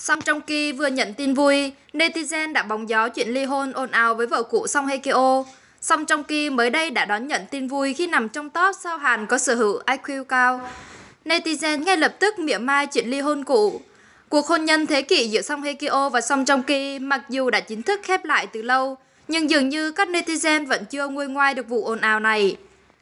Song trong khi vừa nhận tin vui, netizen đã bóng gió chuyện ly hôn ồn ào với vợ cũ Song Hye Kyo. Song trong Ki mới đây đã đón nhận tin vui khi nằm trong top sao Hàn có sở hữu IQ cao, netizen ngay lập tức mỉa mai chuyện ly hôn cũ. Cuộc hôn nhân thế kỷ giữa Song Hye Kyo và Song Trong Ki mặc dù đã chính thức khép lại từ lâu, nhưng dường như các netizen vẫn chưa nguôi ngoai được vụ ồn ào này.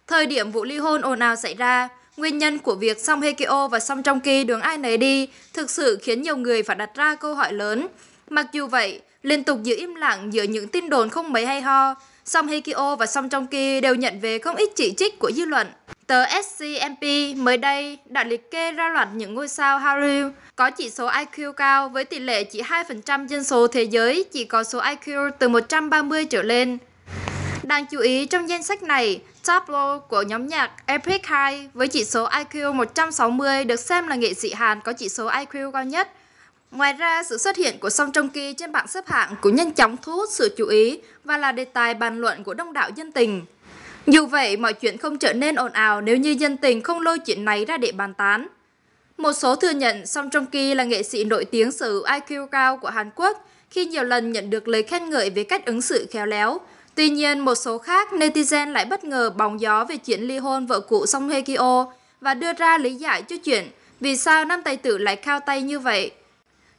Thời điểm vụ ly hôn ồn ào xảy ra, nguyên nhân của việc Song Hye Kyo và Song Trong Ki đường ai nấy đi thực sự khiến nhiều người phải đặt ra câu hỏi lớn. Mặc dù vậy, liên tục giữ im lặng giữa những tin đồn không mấy hay ho, song Hikio và song Trong Ki đều nhận về không ít chỉ trích của dư luận. Tờ SCMP mới đây đã liệt kê ra loạt những ngôi sao Hallyu có chỉ số IQ cao với tỷ lệ chỉ 2% dân số thế giới chỉ có số IQ từ 130 trở lên. Đáng chú ý trong danh sách này, Tableau của nhóm nhạc Epic High với chỉ số IQ 160 được xem là nghệ sĩ Hàn có chỉ số IQ cao nhất – Ngoài ra, sự xuất hiện của song Jong Ki trên bảng xếp hạng cũng nhanh chóng thu hút sự chú ý và là đề tài bàn luận của đông đảo dân tình. Dù vậy, mọi chuyện không trở nên ồn ào nếu như dân tình không lôi chuyện này ra để bàn tán. Một số thừa nhận Song Jong Ki là nghệ sĩ nổi tiếng sở hữu IQ cao của Hàn Quốc khi nhiều lần nhận được lời khen ngợi về cách ứng xử khéo léo. Tuy nhiên, một số khác netizen lại bất ngờ bóng gió về chuyện ly hôn vợ cũ Song Hye Kyo và đưa ra lý giải cho chuyện vì sao nam tài tử lại cao tay như vậy.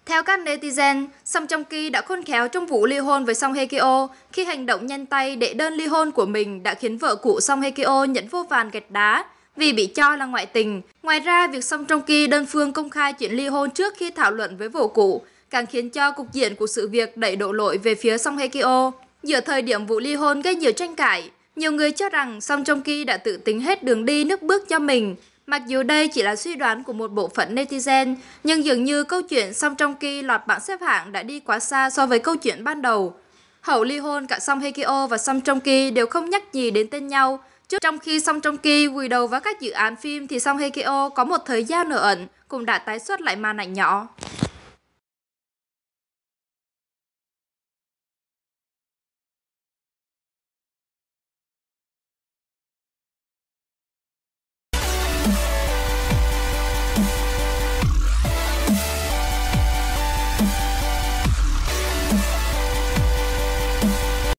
Theo các netizen, Song Jong Ki đã khôn khéo trong vụ ly hôn với Song Hye Kyo khi hành động nhanh tay để đơn ly hôn của mình đã khiến vợ cũ Song Hye Kyo nhận vô vàn gạch đá vì bị cho là ngoại tình. Ngoài ra, việc Song Jong Ki đơn phương công khai chuyện ly hôn trước khi thảo luận với vợ cũ càng khiến cho cục diện của sự việc đẩy đổ lỗi về phía Song Hye Kyo. Giữa thời điểm vụ ly hôn gây nhiều tranh cãi, nhiều người cho rằng Song Jong Ki đã tự tính hết đường đi nước bước cho mình Mặc dù đây chỉ là suy đoán của một bộ phận netizen, nhưng dường như câu chuyện song trong kỳ lọt bảng xếp hạng đã đi quá xa so với câu chuyện ban đầu. Hậu ly hôn cả Song Hye Kyo và Song Trong Ki đều không nhắc gì đến tên nhau, Trước trong khi Song Trong Ki quỳ đầu vào các dự án phim thì Song Hye Kyo có một thời gian nở ẩn cũng đã tái xuất lại màn ảnh nhỏ.